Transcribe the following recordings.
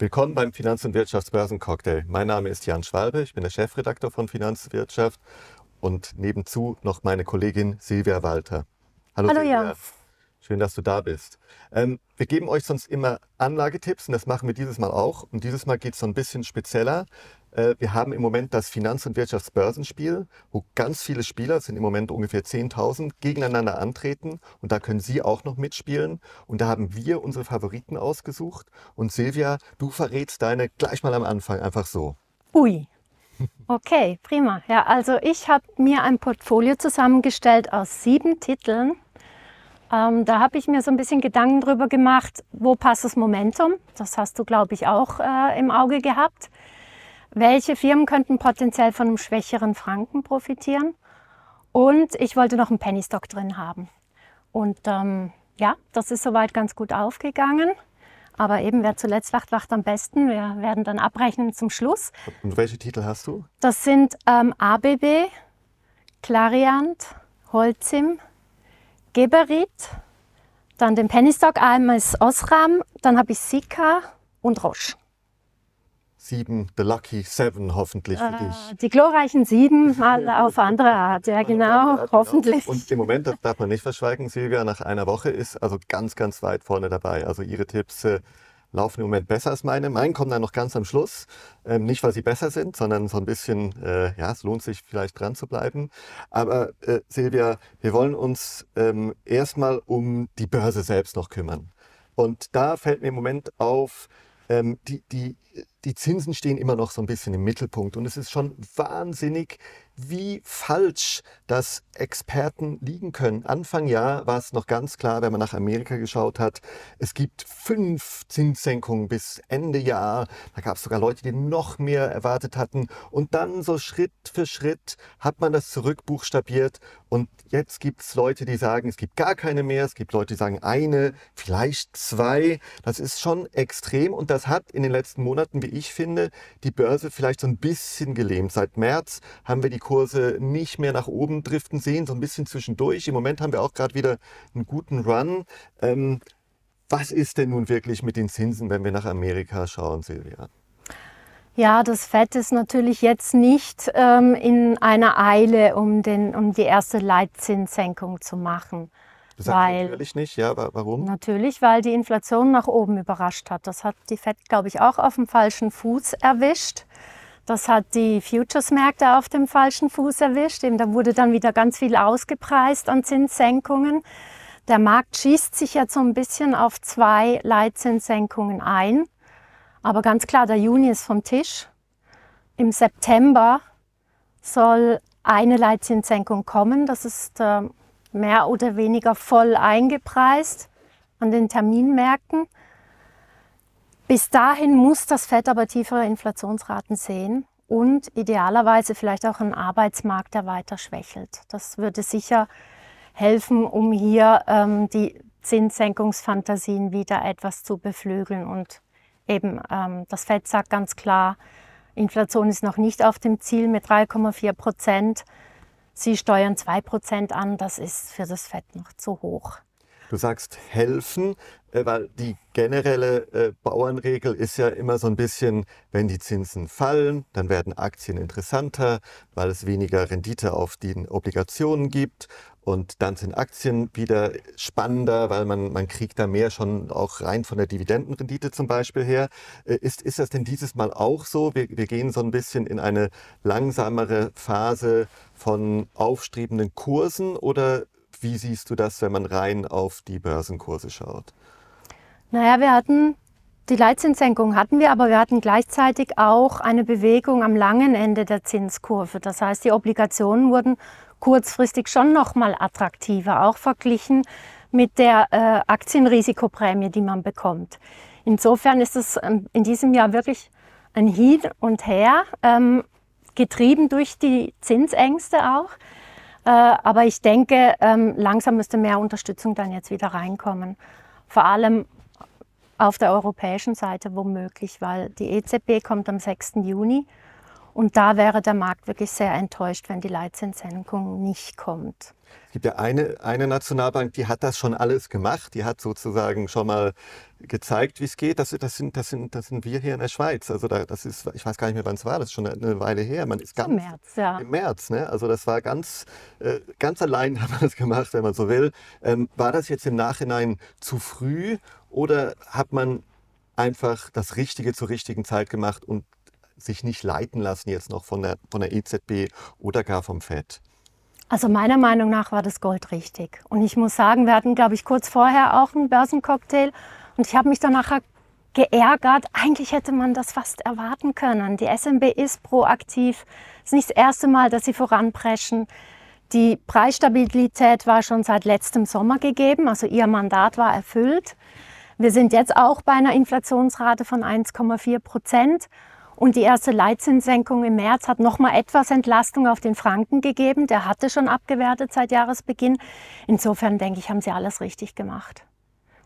Willkommen beim Finanz- und Wirtschaftsbörsencocktail. Mein Name ist Jan Schwalbe, ich bin der Chefredakteur von Finanzwirtschaft und nebenzu noch meine Kollegin Silvia Walter. Hallo, Hallo Silvia. Jan. Schön, dass du da bist. Ähm, wir geben euch sonst immer Anlagetipps und das machen wir dieses Mal auch. Und dieses Mal geht es so ein bisschen spezieller. Äh, wir haben im Moment das Finanz- und Wirtschaftsbörsenspiel, wo ganz viele Spieler, es sind im Moment ungefähr 10.000, gegeneinander antreten. Und da können Sie auch noch mitspielen. Und da haben wir unsere Favoriten ausgesucht. Und Silvia, du verrätst deine gleich mal am Anfang einfach so. Ui. Okay, prima. Ja, also ich habe mir ein Portfolio zusammengestellt aus sieben Titeln. Ähm, da habe ich mir so ein bisschen Gedanken drüber gemacht, wo passt das Momentum? Das hast du, glaube ich, auch äh, im Auge gehabt welche Firmen könnten potenziell von einem schwächeren Franken profitieren. Und ich wollte noch einen Penny Stock drin haben. Und ähm, ja, das ist soweit ganz gut aufgegangen. Aber eben, wer zuletzt wacht, wacht am besten. Wir werden dann abrechnen zum Schluss. Und welche Titel hast du? Das sind ähm, ABB, Clariant, Holzim, Geberit, dann den Pennystock, einmal Osram, dann habe ich Sika und Roche sieben, the lucky seven hoffentlich für ah, dich. die glorreichen sieben, mal auf andere Art, ja genau, Art, genau. hoffentlich. Genau. Und im Moment, das darf man nicht verschweigen, Silvia, nach einer Woche ist also ganz, ganz weit vorne dabei. Also ihre Tipps äh, laufen im Moment besser als meine. Meine kommen dann noch ganz am Schluss. Ähm, nicht, weil sie besser sind, sondern so ein bisschen, äh, ja, es lohnt sich vielleicht dran zu bleiben. Aber äh, Silvia, wir wollen uns ähm, erstmal um die Börse selbst noch kümmern. Und da fällt mir im Moment auf, ähm, die, die, die Zinsen stehen immer noch so ein bisschen im Mittelpunkt. Und es ist schon wahnsinnig wie falsch das Experten liegen können. Anfang Jahr war es noch ganz klar, wenn man nach Amerika geschaut hat, es gibt fünf Zinssenkungen bis Ende Jahr. Da gab es sogar Leute, die noch mehr erwartet hatten. Und dann so Schritt für Schritt hat man das zurückbuchstabiert. Und jetzt gibt es Leute, die sagen, es gibt gar keine mehr. Es gibt Leute, die sagen eine, vielleicht zwei. Das ist schon extrem. Und das hat in den letzten Monaten, wie ich finde, die Börse vielleicht so ein bisschen gelähmt. Seit März haben wir die Kurse nicht mehr nach oben driften sehen, so ein bisschen zwischendurch. Im Moment haben wir auch gerade wieder einen guten Run. Ähm, was ist denn nun wirklich mit den Zinsen, wenn wir nach Amerika schauen, Silvia? Ja, das Fett ist natürlich jetzt nicht ähm, in einer Eile, um, den, um die erste Leitzinssenkung zu machen. Das weil, natürlich nicht, ja, warum? Natürlich, weil die Inflation nach oben überrascht hat. Das hat die Fed, glaube ich, auch auf dem falschen Fuß erwischt. Das hat die Futures-Märkte auf dem falschen Fuß erwischt. Eben, da wurde dann wieder ganz viel ausgepreist an Zinssenkungen. Der Markt schießt sich jetzt so ein bisschen auf zwei Leitzinssenkungen ein. Aber ganz klar, der Juni ist vom Tisch. Im September soll eine Leitzinssenkung kommen. Das ist äh, mehr oder weniger voll eingepreist an den Terminmärkten. Bis dahin muss das Fett aber tiefere Inflationsraten sehen und idealerweise vielleicht auch einen Arbeitsmarkt, der weiter schwächelt. Das würde sicher helfen, um hier ähm, die Zinssenkungsfantasien wieder etwas zu beflügeln. Und eben ähm, das Fed sagt ganz klar, Inflation ist noch nicht auf dem Ziel mit 3,4 Prozent. Sie steuern 2 Prozent an, das ist für das Fed noch zu hoch. Du sagst helfen, äh, weil die generelle äh, Bauernregel ist ja immer so ein bisschen, wenn die Zinsen fallen, dann werden Aktien interessanter, weil es weniger Rendite auf den Obligationen gibt. Und dann sind Aktien wieder spannender, weil man, man kriegt da mehr schon auch rein von der Dividendenrendite zum Beispiel her. Äh, ist, ist das denn dieses Mal auch so? Wir, wir gehen so ein bisschen in eine langsamere Phase von aufstrebenden Kursen oder wie siehst du das, wenn man rein auf die Börsenkurse schaut? Naja, wir hatten die Leitzinssenkung hatten wir, aber wir hatten gleichzeitig auch eine Bewegung am langen Ende der Zinskurve. Das heißt, die Obligationen wurden kurzfristig schon nochmal attraktiver, auch verglichen mit der äh, Aktienrisikoprämie, die man bekommt. Insofern ist es ähm, in diesem Jahr wirklich ein Hin und Her, ähm, getrieben durch die Zinsängste auch. Äh, aber ich denke, ähm, langsam müsste mehr Unterstützung dann jetzt wieder reinkommen. Vor allem auf der europäischen Seite womöglich, weil die EZB kommt am 6. Juni. Und da wäre der Markt wirklich sehr enttäuscht, wenn die Leitzinssenkung nicht kommt. Es gibt ja eine, eine Nationalbank, die hat das schon alles gemacht. Die hat sozusagen schon mal gezeigt, wie es geht. Das, das, sind, das, sind, das sind wir hier in der Schweiz. Also da, das ist, ich weiß gar nicht mehr, wann es war, das ist schon eine Weile her. Man ist ganz, Im März, ja. Im März, ne? Also das war ganz, äh, ganz allein hat man das gemacht, wenn man so will. Ähm, war das jetzt im Nachhinein zu früh oder hat man einfach das Richtige zur richtigen Zeit gemacht und sich nicht leiten lassen jetzt noch von der, von der EZB oder gar vom FED? Also meiner Meinung nach war das Gold richtig. Und ich muss sagen, wir hatten, glaube ich, kurz vorher auch einen Börsencocktail und ich habe mich danach geärgert. Eigentlich hätte man das fast erwarten können. Die SMB ist proaktiv. Es ist nicht das erste Mal, dass sie voranpreschen. Die Preisstabilität war schon seit letztem Sommer gegeben, also ihr Mandat war erfüllt. Wir sind jetzt auch bei einer Inflationsrate von 1,4 Prozent. Und die erste Leitzinssenkung im März hat nochmal etwas Entlastung auf den Franken gegeben. Der hatte schon abgewertet seit Jahresbeginn. Insofern denke ich, haben sie alles richtig gemacht.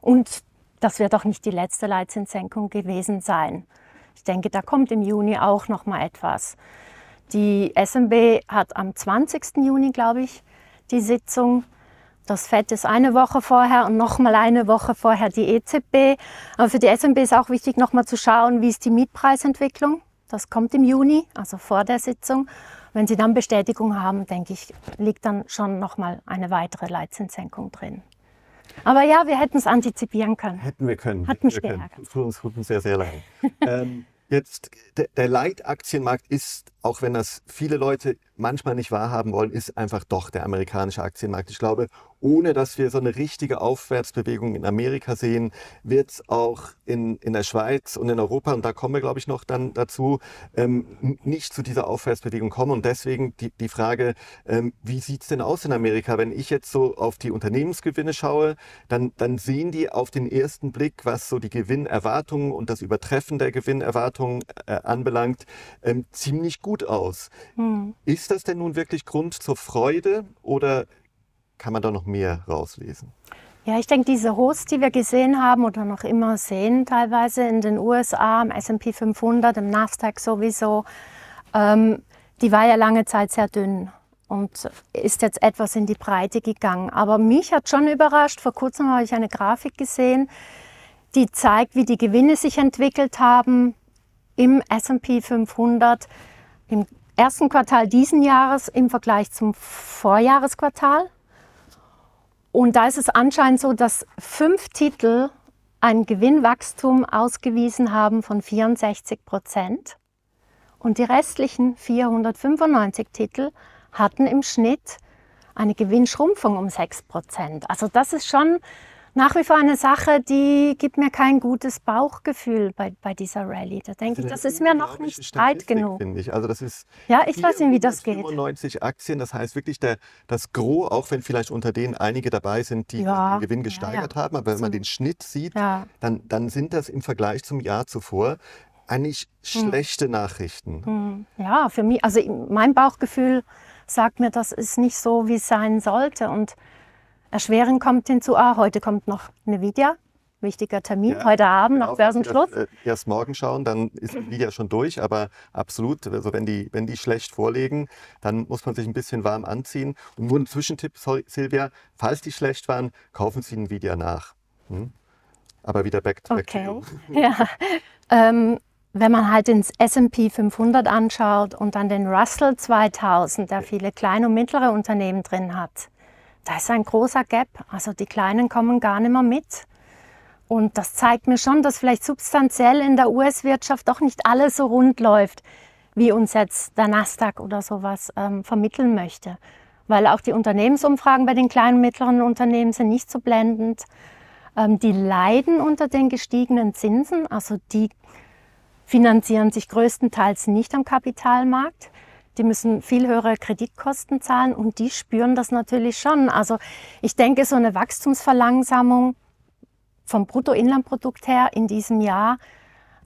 Und das wird auch nicht die letzte Leitzinssenkung gewesen sein. Ich denke, da kommt im Juni auch nochmal etwas. Die SMB hat am 20. Juni, glaube ich, die Sitzung. Das Fett ist eine Woche vorher und nochmal eine Woche vorher die EZB. Aber für die SMB ist auch wichtig, nochmal zu schauen, wie ist die Mietpreisentwicklung. Das kommt im Juni, also vor der Sitzung. Wenn Sie dann Bestätigung haben, denke ich, liegt dann schon nochmal eine weitere Leitzinssenkung drin. Aber ja, wir hätten es antizipieren können. Hätten wir können. Hat mich wir geärgert. Tut uns, tut sehr, sehr leid. ähm, jetzt, der, Leitaktienmarkt ist auch wenn das viele Leute manchmal nicht wahrhaben wollen, ist einfach doch der amerikanische Aktienmarkt. Ich glaube, ohne dass wir so eine richtige Aufwärtsbewegung in Amerika sehen, wird es auch in, in der Schweiz und in Europa, und da kommen wir, glaube ich, noch dann dazu, ähm, nicht zu dieser Aufwärtsbewegung kommen. Und deswegen die, die Frage, ähm, wie sieht es denn aus in Amerika? Wenn ich jetzt so auf die Unternehmensgewinne schaue, dann, dann sehen die auf den ersten Blick, was so die Gewinnerwartungen und das Übertreffen der Gewinnerwartungen äh, anbelangt, ähm, ziemlich gut gut aus. Hm. Ist das denn nun wirklich Grund zur Freude oder kann man da noch mehr rauslesen? Ja, ich denke, diese Hosts, die wir gesehen haben oder noch immer sehen, teilweise in den USA, im SP 500, im Nasdaq sowieso, ähm, die war ja lange Zeit sehr dünn und ist jetzt etwas in die Breite gegangen. Aber mich hat schon überrascht, vor kurzem habe ich eine Grafik gesehen, die zeigt, wie die Gewinne sich entwickelt haben im SP 500 im ersten Quartal diesen Jahres im Vergleich zum Vorjahresquartal. Und da ist es anscheinend so, dass fünf Titel ein Gewinnwachstum ausgewiesen haben von 64 Prozent und die restlichen 495 Titel hatten im Schnitt eine Gewinnschrumpfung um 6 Prozent. Also das ist schon nach wie vor eine Sache, die gibt mir kein gutes Bauchgefühl bei, bei dieser Rallye. Da denke ich, das ist mir noch nicht Statistik, breit genug. Ich. Also das ist ja, ich weiß nicht, wie das geht. 95 Aktien, das heißt wirklich der, das Gros, auch wenn vielleicht unter denen einige dabei sind, die ja, den Gewinn gesteigert ja, ja. haben, aber wenn man den Schnitt sieht, dann, dann sind das im Vergleich zum Jahr zuvor eigentlich hm. schlechte Nachrichten. Hm. Ja, für mich, also mein Bauchgefühl sagt mir, das ist nicht so, wie es sein sollte und Erschweren kommt hinzu, ah, heute kommt noch Nvidia, wichtiger Termin, ja, heute Abend genau, nach Börsenschluss. Das, äh, erst morgen schauen, dann ist Nvidia schon durch, aber absolut, also wenn die, wenn die schlecht vorlegen, dann muss man sich ein bisschen warm anziehen. Und nur ein Zwischentipp, Silvia, falls die schlecht waren, kaufen Sie Nvidia nach. Hm? Aber wieder back, back okay. to you. ja. Ähm, wenn man halt ins S&P 500 anschaut und dann den Russell 2000, der viele kleine und mittlere Unternehmen drin hat, da ist ein großer Gap. Also die Kleinen kommen gar nicht mehr mit. Und das zeigt mir schon, dass vielleicht substanziell in der US-Wirtschaft doch nicht alles so rund läuft, wie uns jetzt der Nasdaq oder sowas ähm, vermitteln möchte. Weil auch die Unternehmensumfragen bei den kleinen und mittleren Unternehmen sind nicht so blendend. Ähm, die leiden unter den gestiegenen Zinsen, also die finanzieren sich größtenteils nicht am Kapitalmarkt die müssen viel höhere Kreditkosten zahlen und die spüren das natürlich schon. Also ich denke, so eine Wachstumsverlangsamung vom Bruttoinlandprodukt her in diesem Jahr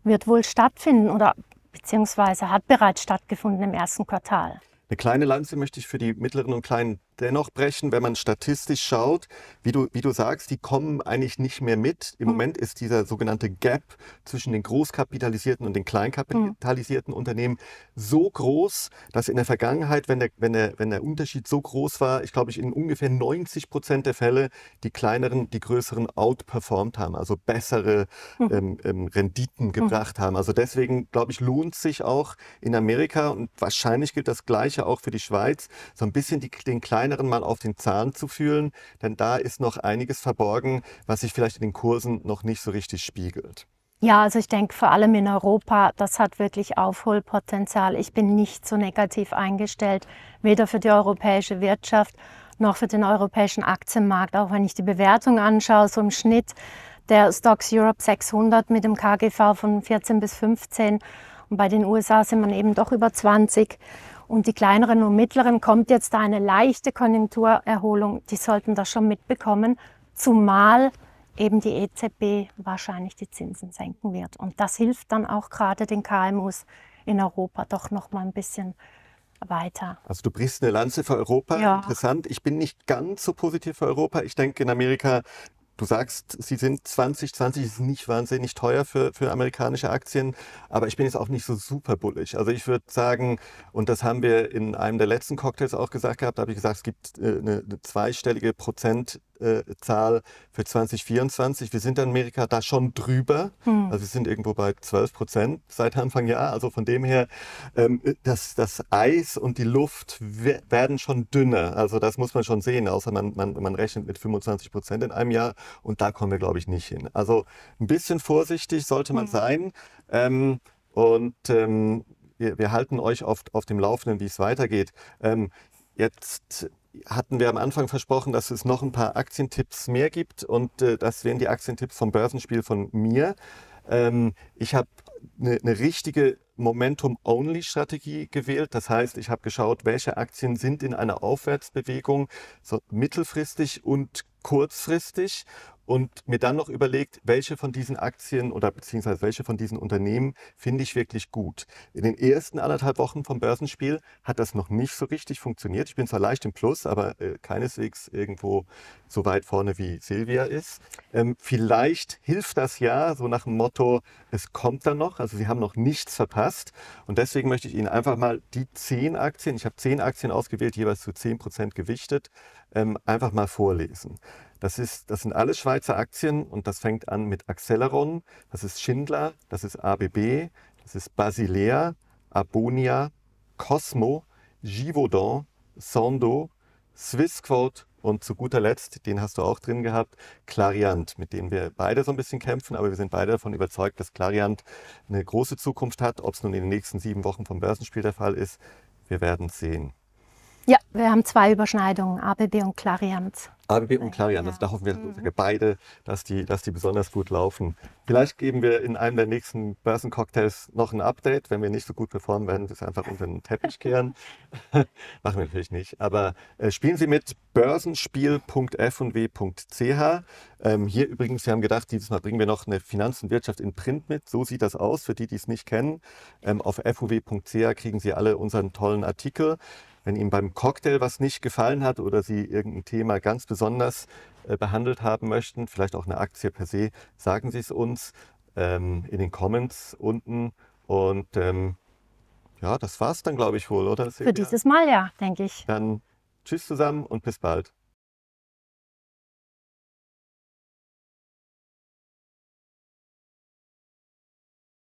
wird wohl stattfinden oder beziehungsweise hat bereits stattgefunden im ersten Quartal. Eine kleine Lanze möchte ich für die mittleren und kleinen Dennoch brechen, wenn man statistisch schaut, wie du, wie du sagst, die kommen eigentlich nicht mehr mit. Im mhm. Moment ist dieser sogenannte Gap zwischen den großkapitalisierten und den kleinkapitalisierten mhm. Unternehmen so groß, dass in der Vergangenheit, wenn der, wenn der, wenn der Unterschied so groß war, ich glaube, ich in ungefähr 90 Prozent der Fälle die kleineren, die größeren outperformed haben, also bessere mhm. ähm, ähm, Renditen hm. gebracht haben. Also deswegen, glaube ich, lohnt sich auch in Amerika und wahrscheinlich gilt das Gleiche auch für die Schweiz, so ein bisschen die, den kleinen kleineren mal auf den Zahn zu fühlen, denn da ist noch einiges verborgen, was sich vielleicht in den Kursen noch nicht so richtig spiegelt. Ja, also ich denke vor allem in Europa, das hat wirklich Aufholpotenzial. Ich bin nicht so negativ eingestellt, weder für die europäische Wirtschaft noch für den europäischen Aktienmarkt. Auch wenn ich die Bewertung anschaue, so im Schnitt der Stocks Europe 600 mit dem KGV von 14 bis 15 und bei den USA sind man eben doch über 20. Und die kleineren und mittleren kommt jetzt da eine leichte Konjunkturerholung. Die sollten das schon mitbekommen, zumal eben die EZB wahrscheinlich die Zinsen senken wird. Und das hilft dann auch gerade den KMUs in Europa doch noch mal ein bisschen weiter. Also du brichst eine Lanze für Europa, ja. interessant. Ich bin nicht ganz so positiv für Europa. Ich denke, in Amerika Du sagst, sie sind 2020 ist nicht wahnsinnig teuer für, für amerikanische Aktien, aber ich bin jetzt auch nicht so super bullig. Also ich würde sagen, und das haben wir in einem der letzten Cocktails auch gesagt gehabt, da habe ich gesagt, es gibt äh, eine, eine zweistellige Prozent Zahl für 2024. Wir sind in Amerika da schon drüber. Hm. Also wir sind irgendwo bei 12 Prozent seit Anfang Jahr. Also von dem her, ähm, das, das Eis und die Luft werden schon dünner. Also das muss man schon sehen, außer man, man, man rechnet mit 25 Prozent in einem Jahr. Und da kommen wir, glaube ich, nicht hin. Also ein bisschen vorsichtig sollte man hm. sein. Ähm, und ähm, wir, wir, halten euch auf, auf dem Laufenden, wie es weitergeht. Ähm, jetzt hatten wir am Anfang versprochen, dass es noch ein paar Aktientipps mehr gibt und äh, das wären die Aktientipps vom Börsenspiel von mir. Ähm, ich habe eine ne richtige Momentum-Only-Strategie gewählt. Das heißt, ich habe geschaut, welche Aktien sind in einer Aufwärtsbewegung so mittelfristig und kurzfristig und mir dann noch überlegt, welche von diesen Aktien oder beziehungsweise welche von diesen Unternehmen finde ich wirklich gut. In den ersten anderthalb Wochen vom Börsenspiel hat das noch nicht so richtig funktioniert. Ich bin zwar leicht im Plus, aber äh, keineswegs irgendwo so weit vorne wie Silvia ist. Ähm, vielleicht hilft das ja so nach dem Motto, es kommt dann noch. Also Sie haben noch nichts verpasst. Und deswegen möchte ich Ihnen einfach mal die zehn Aktien, ich habe zehn Aktien ausgewählt, jeweils zu zehn Prozent gewichtet, ähm, einfach mal vorlesen. Das, ist, das sind alle Schweizer Aktien und das fängt an mit Acceleron, das ist Schindler, das ist ABB, das ist Basilea, Abonia, Cosmo, Givaudan, Sando, Swissquote und zu guter Letzt, den hast du auch drin gehabt, Clariant, mit dem wir beide so ein bisschen kämpfen, aber wir sind beide davon überzeugt, dass Clariant eine große Zukunft hat. Ob es nun in den nächsten sieben Wochen vom Börsenspiel der Fall ist, wir werden sehen. Ja, wir haben zwei Überschneidungen, ABB und Clarians. ABB und Clariant, also da hoffen wir mhm. beide, dass die, dass die besonders gut laufen. Vielleicht geben wir in einem der nächsten Börsencocktails noch ein Update. Wenn wir nicht so gut performen, werden wir es einfach unter den Teppich kehren. Machen wir natürlich nicht. Aber äh, spielen Sie mit börsenspiel.fw.ch. Ähm, hier übrigens, wir haben gedacht, dieses Mal bringen wir noch eine Finanz und Wirtschaft in Print mit. So sieht das aus, für die, die es nicht kennen. Ähm, auf fow.ch kriegen Sie alle unseren tollen Artikel wenn Ihnen beim Cocktail was nicht gefallen hat oder Sie irgendein Thema ganz besonders äh, behandelt haben möchten, vielleicht auch eine Aktie per se, sagen Sie es uns ähm, in den Comments unten. Und ähm, ja, das war's dann, glaube ich, wohl, oder? Für dieses Mal ja, denke ich. Dann tschüss zusammen und bis bald.